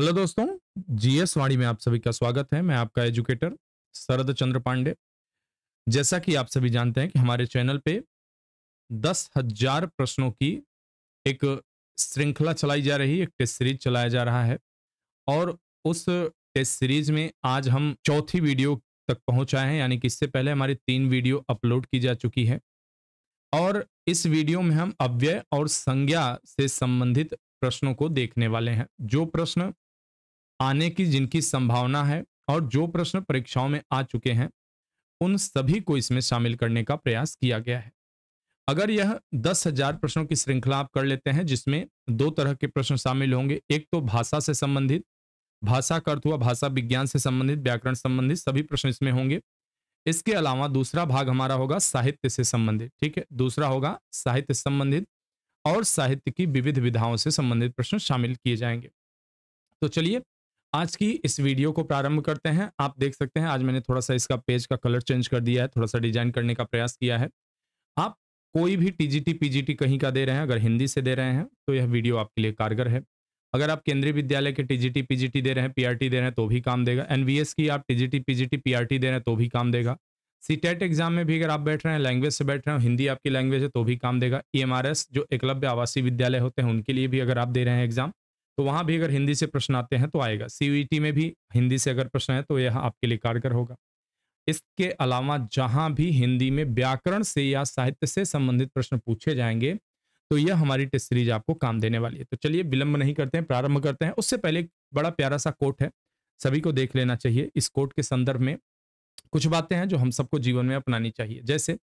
hello दोस्तों GS वाणी में आप सभी का स्वागत है मैं आपका एजुकेटर शरद चंद्र पांडे जैसा कि आप सभी जानते हैं कि हमारे चैनल पे दस हजार प्रश्नों की एक श्रृंखला चलाई जा रही एक टेस्ट सीरीज चलाया जा रहा है और उस टेस्ट सीरीज में आज हम चौथी वीडियो तक पहुंचाए हैं यानी कि इससे पहले हमारी तीन वीडियो अपलोड की जा चुकी है और इस वीडियो में हम अव्यय और संज्ञा से संबंधित प्रश्नों को देखने वाले हैं जो प्रश्न आने की जिनकी संभावना है और जो प्रश्न परीक्षाओं में आ चुके हैं उन सभी को इसमें शामिल करने का प्रयास किया गया है अगर यह दस हजार प्रश्नों की श्रृंखला आप कर लेते हैं जिसमें दो तरह के प्रश्न शामिल होंगे एक तो भाषा से संबंधित भाषा का अर्थ हुआ भाषा विज्ञान से संबंधित व्याकरण संबंधित सभी प्रश्न इसमें होंगे इसके अलावा दूसरा भाग हमारा होगा साहित्य से संबंधित ठीक है दूसरा होगा साहित्य संबंधित और साहित्य की विविध विधाओं से संबंधित प्रश्न शामिल किए जाएंगे तो चलिए आज की इस वीडियो को प्रारंभ करते हैं आप देख सकते हैं आज मैंने थोड़ा सा इसका पेज का कलर चेंज कर दिया है थोड़ा सा डिजाइन करने का प्रयास किया है आप कोई भी टीजीटी पीजीटी कहीं का दे रहे हैं अगर हिंदी से दे रहे हैं तो यह वीडियो आपके लिए कारगर है अगर आप केंद्रीय विद्यालय के टीजीटी पीजीटी दे रहे हैं पीआरटी दे रहे हैं तो भी काम देगा एनवीएस की आप टीजीटी पीजीटी पीआरटी दे रहे हैं तो भी काम देगा सीटेट एग्जाम e में भी अगर आप बैठ रहे हैं लैंग्वेज से बैठ रहे हैं हिंदी आपकी लैंग्वेज है तो भी काम देगा ई e जो एकलव्य आवासीय विद्यालय होते हैं उनके लिए भी अगर आप दे रहे हैं एग्जाम तो वहां भी अगर हिंदी से प्रश्न आते हैं तो आएगा सी e में भी हिंदी से अगर प्रश्न है तो यह आपके लिए कारगर होगा इसके अलावा जहां भी हिंदी में व्याकरण से या साहित्य से संबंधित प्रश्न पूछे जाएंगे तो यह हमारी टेस्ट सीरीज आपको काम देने वाली है तो चलिए विलंब नहीं करते हैं प्रारंभ करते हैं उससे पहले बड़ा प्यारा सा कोट है सभी को देख लेना चाहिए इस कोट के संदर्भ में कुछ बातें हैं जो हम सबको जीवन में अपनानी चाहिए जैसे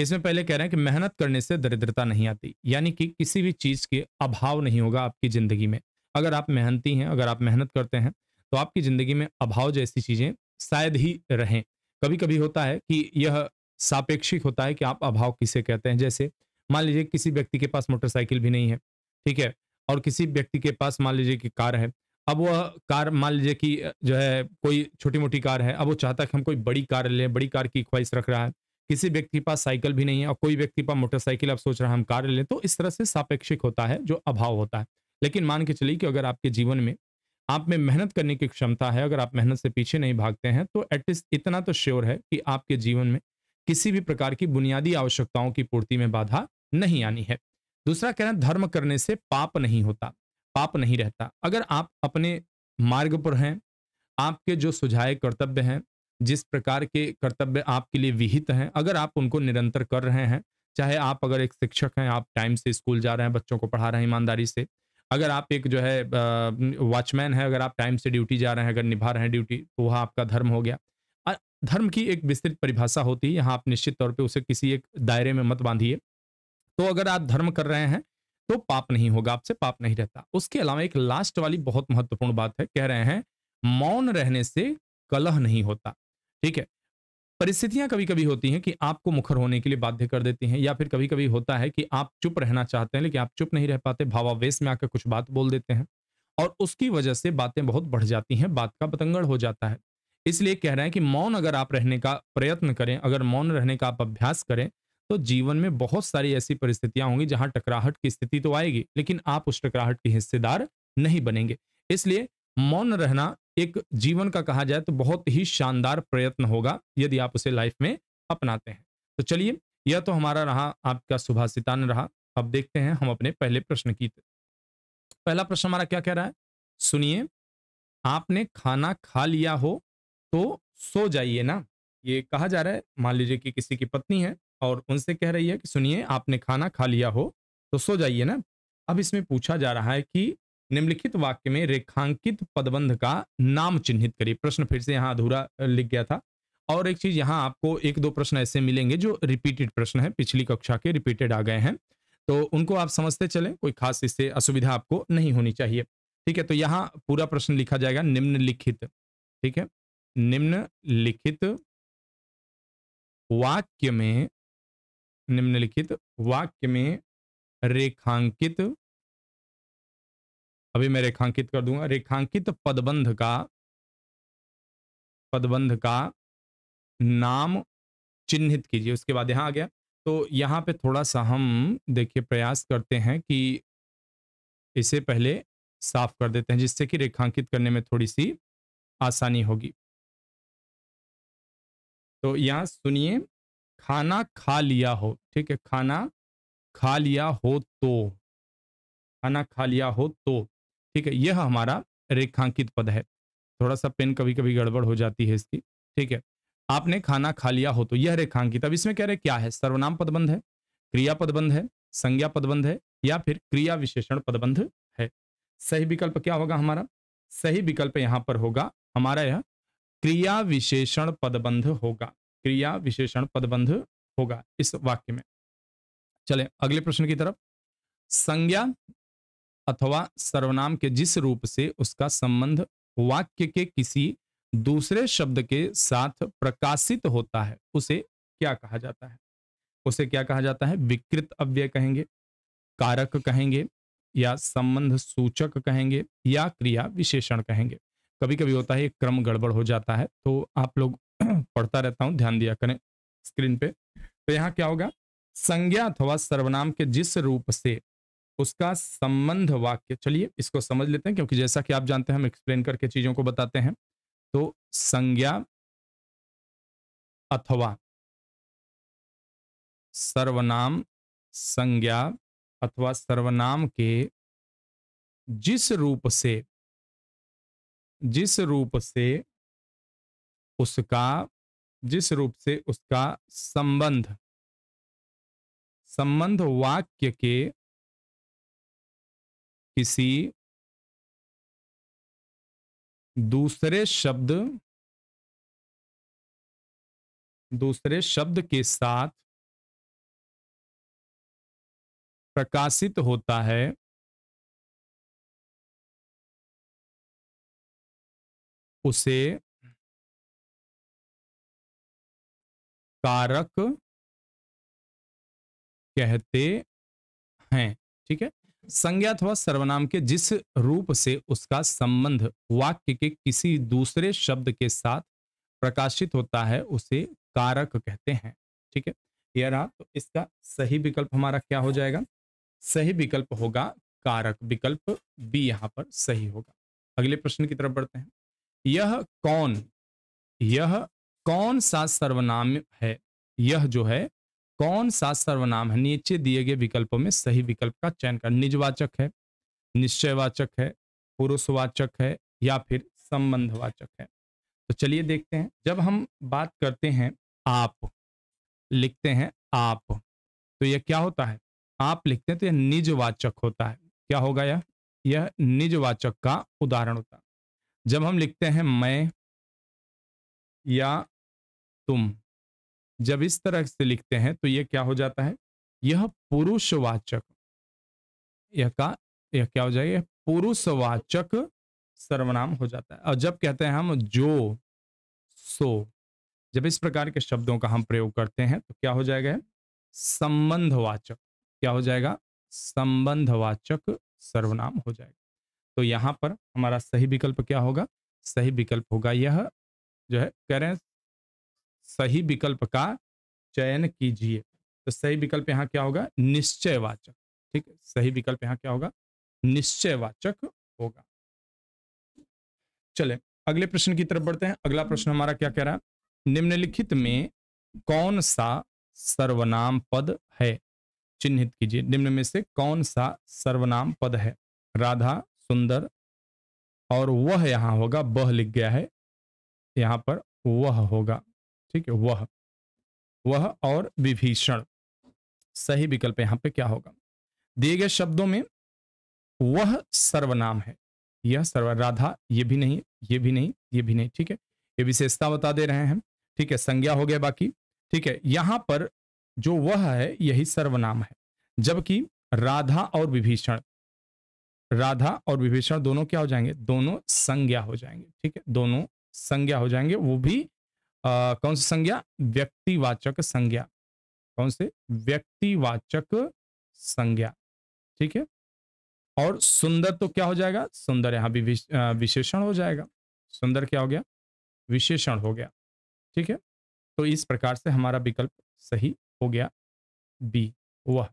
इसमें पहले कह रहे हैं कि मेहनत करने से दरिद्रता नहीं आती यानी कि किसी भी चीज के अभाव नहीं होगा आपकी जिंदगी में अगर आप मेहनती हैं अगर आप मेहनत करते हैं तो आपकी ज़िंदगी में अभाव जैसी चीज़ें शायद ही रहें कभी कभी होता है कि यह सापेक्षिक होता है कि आप अभाव किसे कहते हैं जैसे मान लीजिए किसी व्यक्ति के पास मोटरसाइकिल भी नहीं है ठीक है और किसी व्यक्ति के पास मान लीजिए कि कार है अब वह कार मान लीजिए कि जो है कोई छोटी मोटी कार है अब वो चाहता है कि हम कोई बड़ी कार लें बड़ी कार की ख्वाहिश रख रहा है किसी व्यक्ति के पास साइकिल भी नहीं है और कोई व्यक्ति पास मोटरसाइकिल अब सोच रहा है हम कार लें तो इस तरह से सापेक्षिक होता है जो अभाव होता है लेकिन मान के चलिए कि अगर आपके जीवन में आप में मेहनत करने की क्षमता है अगर आप मेहनत से पीछे नहीं भागते हैं तो एटलीस्ट इतना तो श्योर है कि आपके जीवन में किसी भी प्रकार की बुनियादी आवश्यकताओं की पूर्ति में बाधा नहीं आनी है दूसरा कहना धर्म करने से पाप नहीं होता पाप नहीं रहता अगर आप अपने मार्ग पर हैं आपके जो सुझाए कर्तव्य हैं जिस प्रकार के कर्तव्य आपके लिए विहित हैं अगर आप उनको निरंतर कर रहे हैं चाहे आप अगर एक शिक्षक हैं आप टाइम से स्कूल जा रहे हैं बच्चों को पढ़ा रहे हैं ईमानदारी से अगर आप एक जो है वॉचमैन है अगर आप टाइम से ड्यूटी जा रहे हैं अगर निभा रहे हैं ड्यूटी तो वह आपका धर्म हो गया धर्म की एक विस्तृत परिभाषा होती है यहाँ आप निश्चित तौर पे उसे किसी एक दायरे में मत बांधिए तो अगर आप धर्म कर रहे हैं तो पाप नहीं होगा आपसे पाप नहीं रहता उसके अलावा एक लास्ट वाली बहुत महत्वपूर्ण बात है कह रहे हैं मौन रहने से कलह नहीं होता ठीक है परिस्थितियां कभी कभी होती हैं कि आपको मुखर होने के लिए बाध्य कर देती हैं या फिर कभी कभी होता है कि आप चुप रहना चाहते हैं लेकिन आप चुप नहीं रह पाते भावावेश में आकर कुछ बात बोल देते हैं और उसकी वजह से बातें बहुत बढ़ जाती हैं बात का पतंगड़ हो जाता है इसलिए कह रहे हैं कि मौन अगर आप रहने का प्रयत्न करें अगर मौन रहने का आप अभ्यास करें तो जीवन में बहुत सारी ऐसी परिस्थितियां होंगी जहां टकराहट की स्थिति तो आएगी लेकिन आप उस टकराहट के हिस्सेदार नहीं बनेंगे इसलिए मौन रहना एक जीवन का कहा जाए तो बहुत ही शानदार प्रयत्न होगा यदि आप उसे लाइफ में अपनाते हैं तो चलिए यह तो हमारा रहा आपका सुभाषितान रहा अब देखते हैं हम अपने पहले प्रश्न की पहला प्रश्न हमारा क्या कह रहा है सुनिए आपने खाना खा लिया हो तो सो जाइए ना ये कहा जा रहा है मान लीजिए कि किसी की पत्नी है और उनसे कह रही है कि सुनिए आपने खाना खा लिया हो तो सो जाइए ना अब इसमें पूछा जा रहा है कि निम्नलिखित वाक्य में रेखांकित पदबंध का नाम चिन्हित करिए प्रश्न फिर से यहाँ अधूरा लिख गया था और एक चीज यहाँ आपको एक दो प्रश्न ऐसे मिलेंगे जो रिपीटेड प्रश्न है पिछली कक्षा के रिपीटेड आ गए हैं तो उनको आप समझते चलें कोई खास इससे असुविधा आपको नहीं होनी चाहिए ठीक है तो यहाँ पूरा प्रश्न लिखा जाएगा निम्नलिखित ठीक है निम्नलिखित वाक्य में निम्नलिखित वाक्य में रेखांकित अभी मैं रेखांकित कर दूंगा रेखांकित पदबंध का पदबंध का नाम चिन्हित कीजिए उसके बाद यहाँ आ गया तो यहाँ पे थोड़ा सा हम देखिए प्रयास करते हैं कि इसे पहले साफ कर देते हैं जिससे कि रेखांकित करने में थोड़ी सी आसानी होगी तो यहाँ सुनिए खाना खा लिया हो ठीक है खाना खा लिया हो तो खाना खा लिया हो तो ठीक है यह हमारा रेखांकित पद है थोड़ा सा पेन कभी कभी गड़बड़ हो जाती है इसकी ठीक है आपने खाना खा लिया हो तो यह रेखांकित अब इसमें कह रहे क्या है सर्वनाम पदबंध है क्रिया पदबंध है संज्ञा पदबंध है या फिर क्रिया विशेषण पदबंध है सही विकल्प क्या होगा हमारा सही विकल्प यहां पर होगा हमारा यह क्रिया विशेषण पदबंध होगा क्रिया विशेषण पदबंध होगा इस वाक्य में चले अगले प्रश्न की तरफ संज्ञा अथवा सर्वनाम के जिस रूप से उसका संबंध वाक्य के किसी दूसरे शब्द के साथ प्रकाशित होता है उसे क्या कहा जाता है उसे क्या कहा जाता है विकृत अव्यय कहेंगे कारक कहेंगे या संबंध सूचक कहेंगे या क्रिया विशेषण कहेंगे कभी कभी होता है क्रम गड़बड़ हो जाता है तो आप लोग पढ़ता रहता हूं ध्यान दिया करें स्क्रीन पे तो यहाँ क्या होगा संज्ञा अथवा सर्वनाम के जिस रूप से उसका संबंध वाक्य चलिए इसको समझ लेते हैं क्योंकि जैसा कि आप जानते हैं हम एक्सप्लेन करके चीजों को बताते हैं तो संज्ञा अथवा सर्वनाम संज्ञा अथवा सर्वनाम के जिस रूप से जिस रूप से उसका जिस रूप से उसका संबंध संबंध वाक्य के किसी दूसरे शब्द दूसरे शब्द के साथ प्रकाशित होता है उसे कारक कहते हैं ठीक है संज्ञा अथवा सर्वनाम के जिस रूप से उसका संबंध वाक्य के किसी दूसरे शब्द के साथ प्रकाशित होता है उसे कारक कहते हैं ठीक है यह रहा तो इसका सही विकल्प हमारा क्या हो जाएगा सही विकल्प होगा कारक विकल्प बी यहां पर सही होगा अगले प्रश्न की तरफ बढ़ते हैं यह कौन यह कौन सा सर्वनाम है यह जो है कौन सा सर्वनाम है नीचे दिए गए विकल्पों में सही विकल्प का चयन कर निजवाचक है निश्चयवाचक है पुरुषवाचक है या फिर संबंधवाचक है तो चलिए देखते हैं जब हम बात करते हैं आप लिखते हैं आप तो यह क्या होता है आप लिखते हैं तो यह निजवाचक होता है क्या होगा यह यह निजवाचक का उदाहरण होता है जब हम लिखते हैं मैं या तुम जब इस तरह से लिखते हैं तो यह क्या हो जाता है यह पुरुषवाचक यह का यह क्या हो जाएगा पुरुषवाचक सर्वनाम हो जाता है और जब कहते हैं हम जो सो जब इस प्रकार के शब्दों का हम प्रयोग करते हैं तो क्या हो जाएगा संबंधवाचक क्या हो जाएगा संबंधवाचक सर्वनाम हो जाएगा तो यहां पर हमारा सही विकल्प क्या होगा सही विकल्प होगा यह जो है कह रहे हैं सही विकल्प का चयन कीजिए तो सही विकल्प यहाँ क्या होगा निश्चयवाचक ठीक है सही विकल्प यहाँ क्या होगा निश्चयवाचक होगा चले अगले प्रश्न की तरफ बढ़ते हैं अगला प्रश्न हमारा क्या कह रहा है निम्नलिखित में कौन सा सर्वनाम पद है चिन्हित कीजिए निम्न में से कौन सा सर्वनाम पद है राधा सुंदर और वह यहाँ होगा वह लिख गया है यहाँ पर वह होगा ठीक है वह वह और विभीषण सही विकल्प यहां पे क्या होगा दिए गए शब्दों में वह सर्वनाम है यह सर्व राधा ये भी नहीं ये भी नहीं ये भी नहीं ठीक है ये विशेषता बता दे रहे हैं ठीक है संज्ञा हो गया बाकी ठीक है यहां पर जो वह है यही सर्वनाम है जबकि राधा और विभीषण राधा और विभीषण दोनों क्या हो जाएंगे दोनों संज्ञा हो जाएंगे ठीक है दोनों संज्ञा हो जाएंगे वो भी आ, कौन सी संज्ञा व्यक्तिवाचक संज्ञा कौन से व्यक्तिवाचक संज्ञा ठीक है और सुंदर तो क्या हो जाएगा सुंदर यहां भी विशेषण हो जाएगा सुंदर क्या हो गया विशेषण हो गया ठीक है तो इस प्रकार से हमारा विकल्प सही हो गया बी वह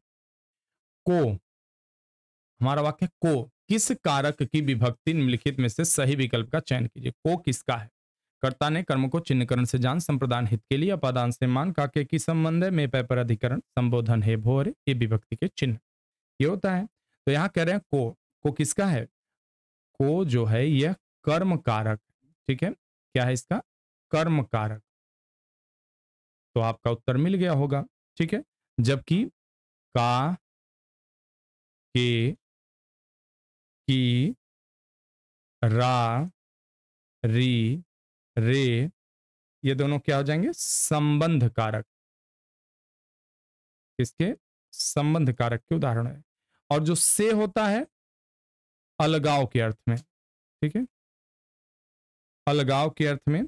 को हमारा वाक्य को किस कारक की विभक्ति निम्नलिखित में से सही विकल्प का चयन कीजिए को किसका है कर्ता ने कर्म को चिन्हकरण से जान संप्रदान हित के लिए अपादान से मान काके की संबंध है में पर अधिकरण संबोधन है भोरे ये विभक्ति के चिन्ह ये होता है तो यहाँ कह रहे हैं को को किसका है को जो है यह कर्म कारक ठीक है क्या है इसका कर्म कारक तो आपका उत्तर मिल गया होगा ठीक है जबकि का के की रा री रे ये दोनों क्या हो जाएंगे संबंध कारक इसके संबंध कारक के उदाहरण है और जो से होता है अलगाव के अर्थ में ठीक है अलगाव के अर्थ में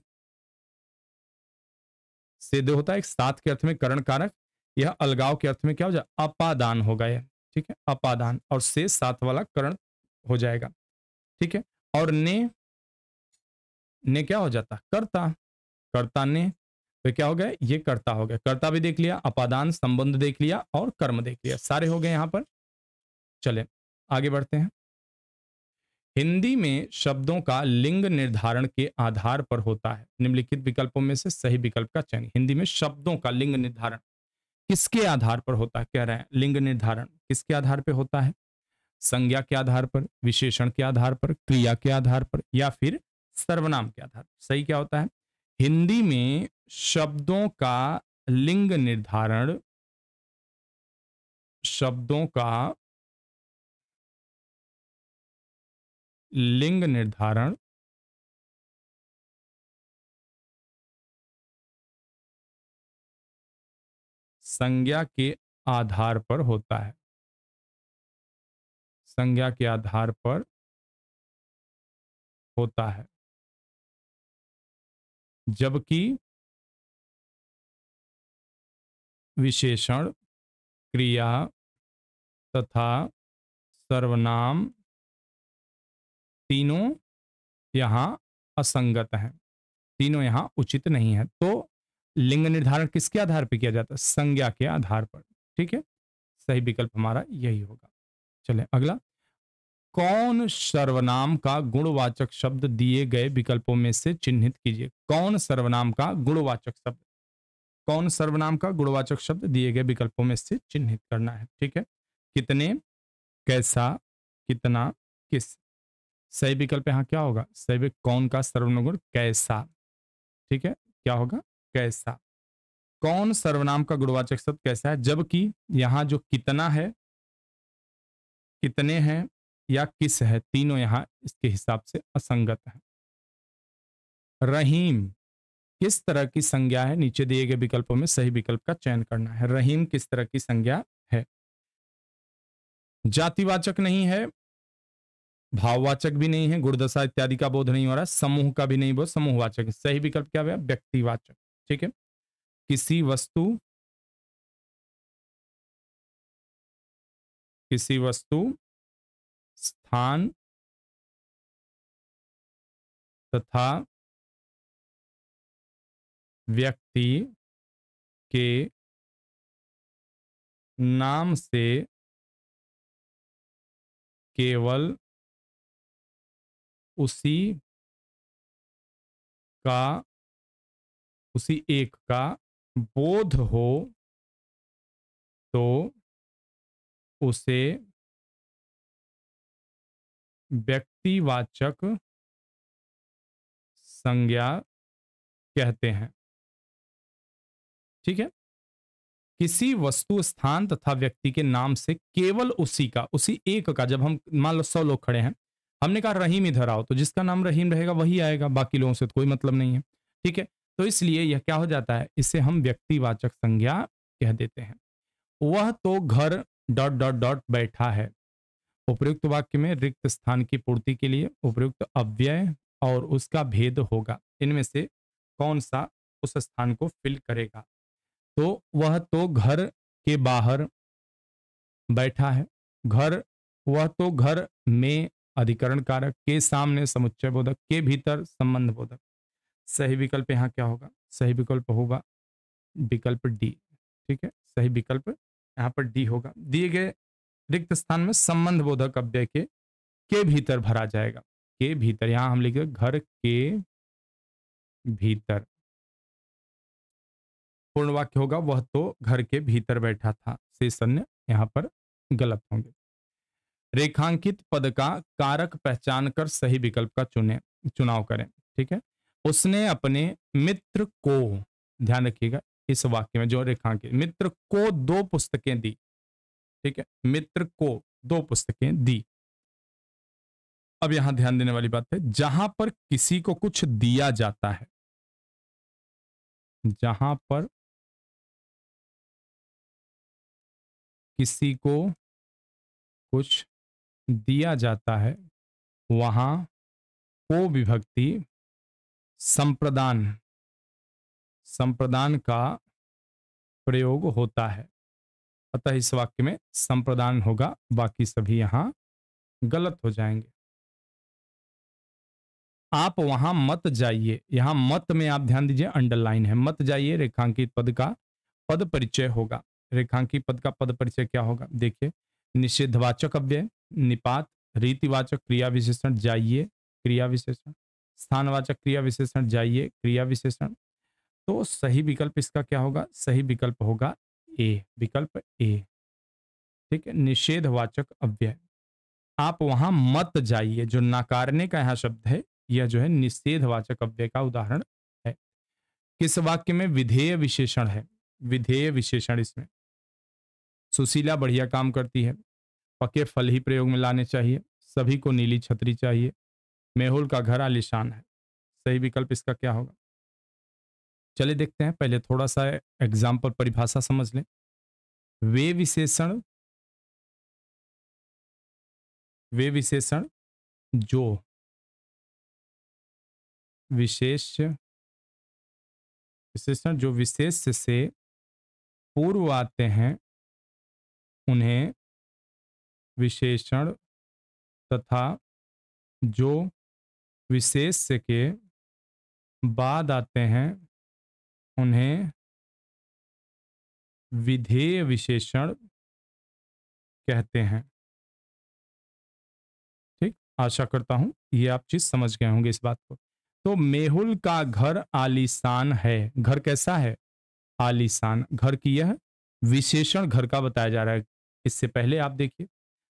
से दो होता है एक साथ के अर्थ में करण कारक यह अलगाव के अर्थ में क्या हो जाए अपादान होगा यह ठीक है अपादान और से सात वाला करण हो जाएगा ठीक है और ने ने क्या हो जाता कर्ता कर्ता ने तो क्या हो गया ये कर्ता हो गया कर्ता भी देख लिया अपादान संबंध देख लिया और कर्म देख लिया सारे हो गए यहां पर चले आगे बढ़ते हैं हिंदी में शब्दों का लिंग निर्धारण के आधार पर होता है निम्नलिखित विकल्पों में से सही विकल्प का चयन हिंदी में शब्दों का लिंग निर्धारण किसके आधार पर होता है कह रहे हैं लिंग निर्धारण किसके आधार पर होता है संज्ञा के आधार पर विशेषण के आधार पर क्रिया के आधार पर या फिर सर्वनाम के आधार सही क्या होता है हिंदी में शब्दों का लिंग निर्धारण शब्दों का लिंग निर्धारण संज्ञा के आधार पर होता है संज्ञा के आधार पर होता है जबकि विशेषण क्रिया तथा सर्वनाम तीनों यहाँ असंगत हैं तीनों यहाँ उचित नहीं है तो लिंग निर्धारण किसके आधार पर किया जाता है संज्ञा के आधार पर ठीक है सही विकल्प हमारा यही होगा चले अगला कौन सर्वनाम का गुणवाचक शब्द दिए गए विकल्पों में से चिन्हित कीजिए कौन सर्वनाम का गुणवाचक शब्द कौन सर्वनाम का गुणवाचक शब्द दिए गए विकल्पों में से चिन्हित करना है ठीक है कितने कैसा कितना किस सही विकल्प यहाँ क्या होगा सही कौन का सर्वनाम गुण कैसा ठीक है क्या होगा कैसा कौन सर्वनाम का गुणवाचक शब्द कैसा है जबकि यहाँ जो कितना है कितने हैं या किस है तीनों यहां इसके हिसाब से असंगत है रहीम किस तरह की संज्ञा है नीचे दिए गए विकल्पों में सही विकल्प का चयन करना है रहीम किस तरह की संज्ञा है जातिवाचक नहीं है भाववाचक भी नहीं है गुरुदशा इत्यादि का बोध नहीं हो रहा समूह का भी नहीं बोध समूहवाचक सही विकल्प क्या हुआ व्यक्तिवाचक ठीक है किसी वस्तु किसी वस्तु स्थान तथा व्यक्ति के नाम से केवल उसी का उसी एक का बोध हो तो उसे व्यक्तिवाचक संज्ञा कहते हैं ठीक है किसी वस्तु स्थान तथा व्यक्ति के नाम से केवल उसी का उसी एक का जब हम मान लो सौ लोग खड़े हैं हमने कहा रहीम इधर आओ तो जिसका नाम रहीम रहेगा वही आएगा बाकी लोगों से तो कोई मतलब नहीं है ठीक है तो इसलिए यह क्या हो जाता है इसे हम व्यक्तिवाचक संज्ञा कह देते हैं वह तो घर डॉट डॉट डॉट बैठा है उपयुक्त वाक्य में रिक्त स्थान की पूर्ति के लिए उपयुक्त अव्यय और उसका भेद होगा इनमें से कौन सा उस स्थान को फिल करेगा तो वह तो घर के बाहर बैठा है घर वह तो घर में अधिकरण कारक के सामने समुच्चय बोधक के भीतर संबंध बोधक सही विकल्प यहाँ क्या होगा सही विकल्प होगा विकल्प डी ठीक है सही विकल्प यहाँ पर डी होगा दिए गए रिक्त स्थान में संबंध बोधक अव्यय के के भीतर भरा जाएगा के भीतर यहां हम लिखे घर के भीतर पूर्ण वाक्य होगा वह तो घर के भीतर बैठा था शेष अन्य यहाँ पर गलत होंगे रेखांकित पद का कारक पहचान कर सही विकल्प का चुने चुनाव करें ठीक है उसने अपने मित्र को ध्यान रखिएगा इस वाक्य में जो रेखांकित मित्र को दो पुस्तकें दी ठीक है मित्र को दो पुस्तकें दी अब यहां ध्यान देने वाली बात है जहां पर किसी को कुछ दिया जाता है जहां पर किसी को कुछ दिया जाता है वहां को विभक्ति संप्रदान संप्रदान का प्रयोग होता है अतः इस वाक्य में संप्रदान होगा बाकी सभी यहाँ गलत हो जाएंगे आप वहां मत जाइए यहां मत में आप ध्यान दीजिए अंडरलाइन है मत जाइए रेखांकित पद का पद परिचय होगा रेखांकित पद का पद परिचय क्या होगा देखिए निषेधवाचक अव्यय निपात रीतिवाचक क्रिया विशेषण जाइए क्रिया विशेषण स्थानवाचक क्रिया विशेषण जाइए क्रिया विशेषण तो सही विकल्प इसका क्या होगा सही विकल्प होगा ए विकल्प ए ठीक है निषेधवाचक अव्यय आप वहां मत जाइए जो नाकारने का यहाँ शब्द है यह जो है निषेधवाचक अव्यय का उदाहरण है किस वाक्य में विधेय विशेषण है विधेय विशेषण इसमें सुशीला बढ़िया काम करती है पके फल ही प्रयोग में लाने चाहिए सभी को नीली छतरी चाहिए मेहुल का घर आलिशान है सही विकल्प इसका क्या होगा चलिए देखते हैं पहले थोड़ा सा एग्जाम्पल परिभाषा समझ लें वे विशेषण वे विशेषण जो विशेष विशेषण जो विशेष से पूर्व आते हैं उन्हें विशेषण तथा जो विशेष के बाद आते हैं उन्हें विधेय विशेषण कहते हैं ठीक आशा करता हूं ये आप चीज समझ गए होंगे इस बात को तो मेहुल का घर आलीशान है घर कैसा है आलीशान घर की यह विशेषण घर का बताया जा रहा है इससे पहले आप देखिए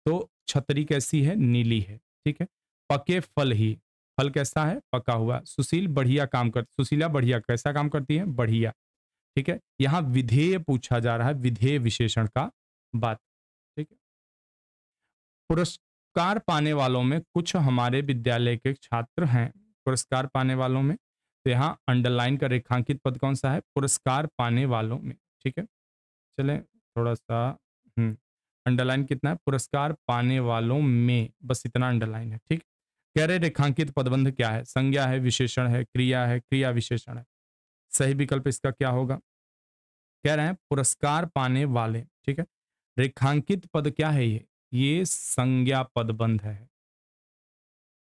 तो छतरी कैसी है नीली है ठीक है पके फल ही फल कैसा है पका हुआ सुशील बढ़िया काम कर सुशीला बढ़िया कैसा काम करती है बढ़िया ठीक है यहाँ विधेय पूछा जा रहा है विधेय विशेषण का बात ठीक है पुरस्कार पाने वालों में कुछ हमारे विद्यालय के छात्र हैं पुरस्कार पाने वालों में तो यहाँ अंडरलाइन का रेखांकित पद कौन सा है पुरस्कार पाने वालों में ठीक है चले थोड़ा सा अंडरलाइन हम्म, कितना है पुरस्कार पाने वालों में बस इतना अंडरलाइन है ठीक है कह रहे रेखांकित पदबंध क्या है संज्ञा है विशेषण है क्रिया है क्रिया विशेषण है सही विकल्प इसका क्या होगा कह रहे हैं पुरस्कार पाने वाले ठीक है रेखांकित पद क्या है ये ये संज्ञा पदबंध है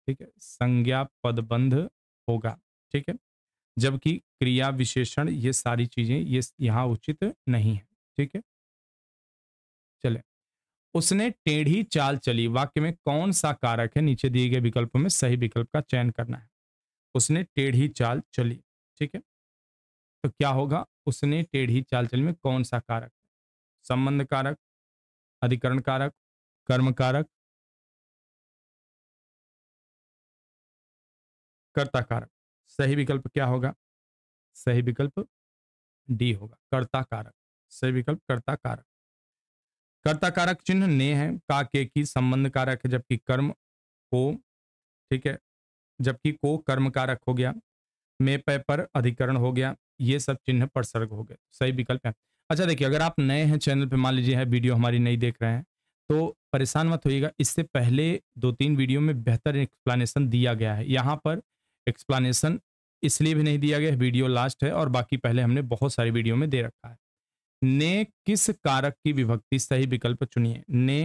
ठीक है संज्ञा पदबंध होगा ठीक है जबकि क्रिया विशेषण ये सारी चीजें ये यहाँ उचित नहीं है ठीक है चले उसने टेढ़ी चाल चली वाक्य में कौन सा कारक है नीचे दिए गए विकल्पों में सही विकल्प का चयन करना है उसने टेढ़ी चाल चली ठीक है तो क्या होगा उसने टेढ़ी चाल चली में कौन सा कारक संबंध कारक अधिकरण कारक कर्म कारक कर्ता कारक सही विकल्प क्या होगा सही विकल्प डी होगा कर्ता कारक सही विकल्प कर्ता कारक कर्ता कारक चिन्ह ने है का के की संबंध कारक है जबकि कर्म को ठीक है जबकि को कर्म कारक हो गया में पे पर अधिकरण हो गया ये सब चिन्ह पर सर्ग हो गए सही विकल्प है अच्छा देखिए अगर आप नए हैं चैनल पे मान लीजिए है वीडियो हमारी नहीं देख रहे हैं तो परेशान मत होइएगा इससे पहले दो तीन वीडियो में बेहतर एक्सप्लानेशन दिया गया है यहाँ पर एक्सप्लानेशन इसलिए भी नहीं दिया गया वीडियो लास्ट है और बाकी पहले हमने बहुत सारी वीडियो में दे रखा है ने किस कारक की विभक्ति सही विकल्प चुनिए ने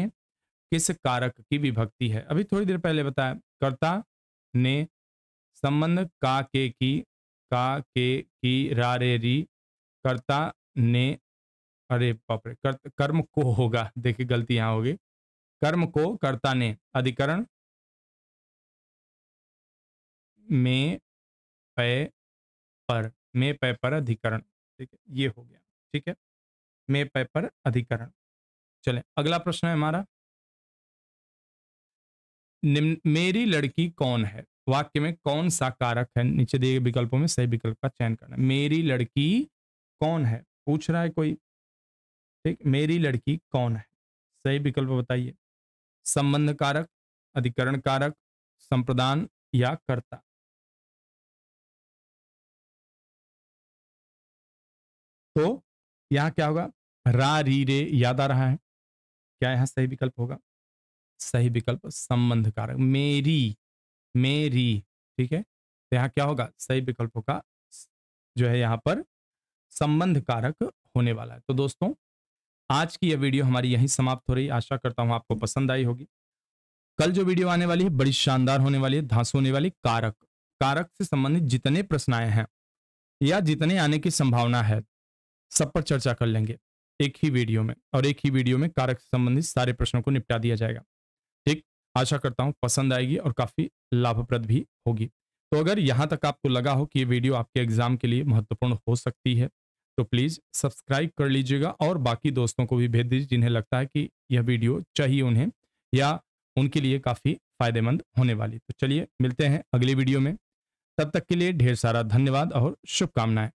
किस कारक की विभक्ति है अभी थोड़ी देर पहले बताया कर्ता ने संबंध का के की का के की रारे री कर्ता ने अरे बापरे कर, कर्म को होगा देखिए गलती यहां होगी कर्म को कर्ता ने अधिकरण में पे पर में पे पर अधिकरण ठीक है ये हो गया ठीक है में पेपर अधिकरण चले अगला प्रश्न है हमारा मेरी लड़की कौन है वाक्य में कौन सा कारक है नीचे दिए गए विकल्पों में सही विकल्प का चयन करना मेरी लड़की कौन है पूछ रहा है कोई ठीक मेरी लड़की कौन है सही विकल्प बताइए संबंध कारक अधिकरण कारक संप्रदान या कर्ता तो यहां क्या होगा रा री रे याद आ रहा है क्या यहाँ सही विकल्प होगा सही विकल्प संबंध कारक मेरी मेरी ठीक है तो यहाँ क्या होगा सही विकल्प होगा जो है यहाँ पर संबंध कारक होने वाला है तो दोस्तों आज की यह वीडियो हमारी यहीं समाप्त हो रही आशा करता हूँ आपको पसंद आई होगी कल जो वीडियो आने वाली है बड़ी शानदार होने वाली है धांसू होने वाली कारक कारक से संबंधित जितने प्रश्न आए हैं या जितने आने की संभावना है सब पर चर्चा कर लेंगे एक ही वीडियो में और एक ही वीडियो में कारक से संबंधित सारे प्रश्नों को निपटा दिया जाएगा ठीक आशा करता हूँ पसंद आएगी और काफ़ी लाभप्रद भी होगी तो अगर यहाँ तक आपको लगा हो कि ये वीडियो आपके एग्जाम के लिए महत्वपूर्ण हो सकती है तो प्लीज़ सब्सक्राइब कर लीजिएगा और बाकी दोस्तों को भी भेज दीजिए जिन्हें लगता है कि यह वीडियो चाहिए उन्हें या उनके लिए काफ़ी फायदेमंद होने वाली तो चलिए मिलते हैं अगली वीडियो में तब तक के लिए ढेर सारा धन्यवाद और शुभकामनाएं